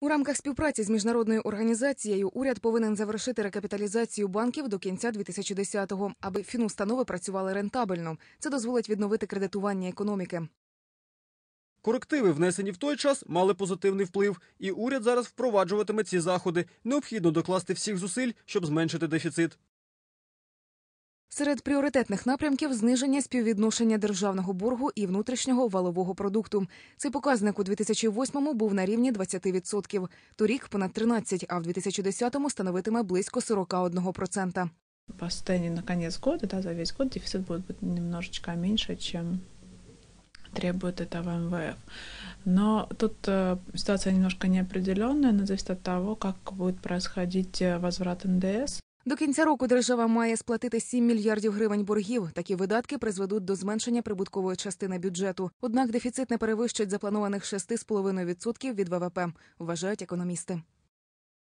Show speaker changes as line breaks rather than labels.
У рамках співпраці з міжнародною організацією уряд повинен завершити рекапіталізацію банків до кінця 2010-го, аби фінустанови працювали рентабельно. Це дозволить відновити кредитування економіки.
Корективи, внесені в той час, мали позитивний вплив, і уряд зараз впроваджуватиме ці заходи. Необхідно докласти всіх зусиль, щоб зменшити дефіцит.
Серед пріоритетних напрямків зниження співвідношення державного боргу і внутрішнього валового продукту. Цей показник у 2008-му був на рівні 20%, торік понад 13%, а в 2010-му становитиме близько 41%.
По состоянию на конец года, да, за весь год дефицит будет немножечко меньше, чем требует этого МВФ. Но тут э, ситуация немножко неопределенная, она зависит от того, как будет происходить э, возврат НДС.
До кінця року держава має сплатити 7 мільярдів гривень боргів. Такі видатки призведуть до зменшення прибуткової частини бюджету. Однак дефіцит не перевищить запланованих 6,5% від ВВП, вважають економісти.